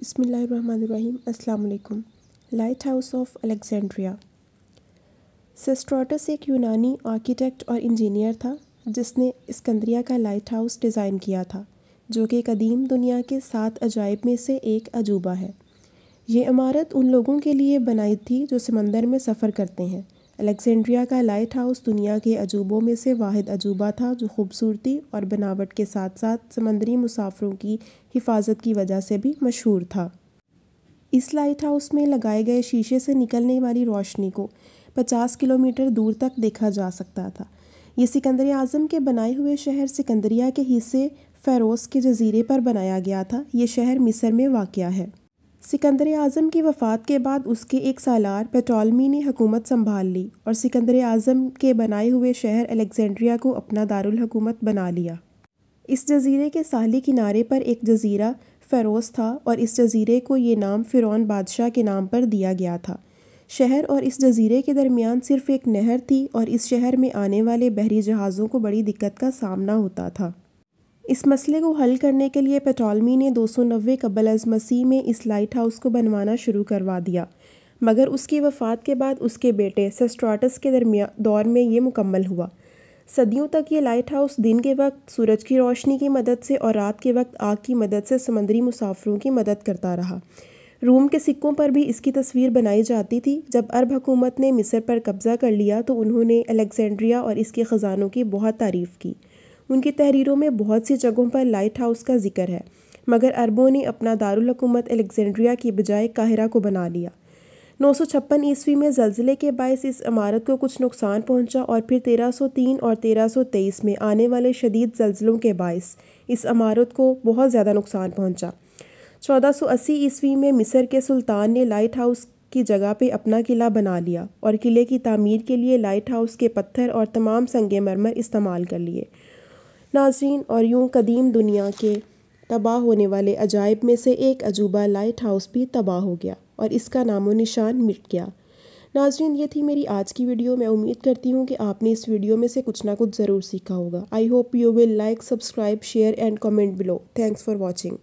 बसमीम् अल्लाम lighthouse of Alexandria Sostratus एक यूनानी आर्किटेक्ट और इंजीनियर था जिसने इसकंदरिया का लाइट हाउस डिज़ाइन किया था जो कि कदीम दुनिया के सात अजायब में से एक अजूबा है ये इमारत उन लोगों के लिए बनाई थी जो समंदर में सफ़र करते हैं अलेक्जेंड्रिया का लाइट हाउस दुनिया के अजूबों में से वाद अजूबा था जो खूबसूरती और बनावट के साथ साथ समंदरी मुसाफरों की हिफाजत की वजह से भी मशहूर था इस लाइट हाउस में लगाए गए शीशे से निकलने वाली रोशनी को 50 किलोमीटर दूर तक देखा जा सकता था ये सिकंदर आज़म के बनाए हुए शहर सिकंदरिया के हिस्से फ़ेरोस के जजीरे पर बनाया गया था ये शहर मिस्र में वाक़ है सिकंदर आज़म की वफ़ात के बाद उसके एक सालार पेटोलमी ने हकूमत संभाल ली और सिकंदर आज़म के बनाए हुए शहर अलेक्जेंड्रिया को अपना दारुल बना लिया इस जजीरे के साहली किनारे पर एक जजीरा फ़रोज़ था और इस जजीरे को ये नाम फ़िरौन बादशाह के नाम पर दिया गया था शहर और इस जजीरे के दरमियान सिर्फ़ एक नहर थी और इस शहर में आने वाले बहरी जहाज़ों को बड़ी दिक्कत का सामना होता था इस मसले को हल करने के लिए पेटोलमी ने दो सौ नब्बे कबल अज मसीह में इस लाइट हाउस को बनवाना शुरू करवा दिया मगर उसकी वफ़ात के बाद उसके बेटे सेस्ट्राटस के दरमिया दौर में ये मुकम्मल हुआ सदियों तक ये लाइट हाउस दिन के वक्त सूरज की रोशनी की मदद से और रात के वक्त आग की मदद से समंदरी मुसाफरों की मदद करता रहा रोम के सिक्कों पर भी इसकी तस्वीर बनाई जाती थी जब अरब हुकूमत ने मिस्र पर कब्ज़ा कर लिया तो उन्होंने अलेक्जेंड्रिया और इसके ख़जानों की बहुत तारीफ़ की उनकी तहरीरों में बहुत सी जगहों पर लाइट हाउस का जिक्र है मगर अरबों ने अपना दारकूमत अलेक्जेंड्रिया की बजाय काहिरा को बना लिया नौ सौ छप्पन ईस्वी में जलजिले के बायस इस इमारत को कुछ नुकसान पहुंचा और फिर 1303 और 1323 में आने वाले शदीद जलजिलों के बायस इस इमारत को बहुत ज़्यादा नुकसान पहुंचा 1480 ईस्वी में मिस्र के सुल्तान ने लाइट हाउस की जगह पे अपना किला बना लिया और किले की तामीर के लिए लाइट हाउस के पत्थर और तमाम संगे मरमर इस्तेमाल कर लिए नाजीन और यूं कदीम दुनिया के तबाह होने वाले अजायब में से एक अजूबा लाइट हाउस भी तबाह हो गया और इसका नामो निशान मिट गया नाजरीन ये थी मेरी आज की वीडियो मैं उम्मीद करती हूँ कि आपने इस वीडियो में से कुछ ना कुछ ज़रूर सीखा होगा I hope you will like subscribe share and comment below thanks for watching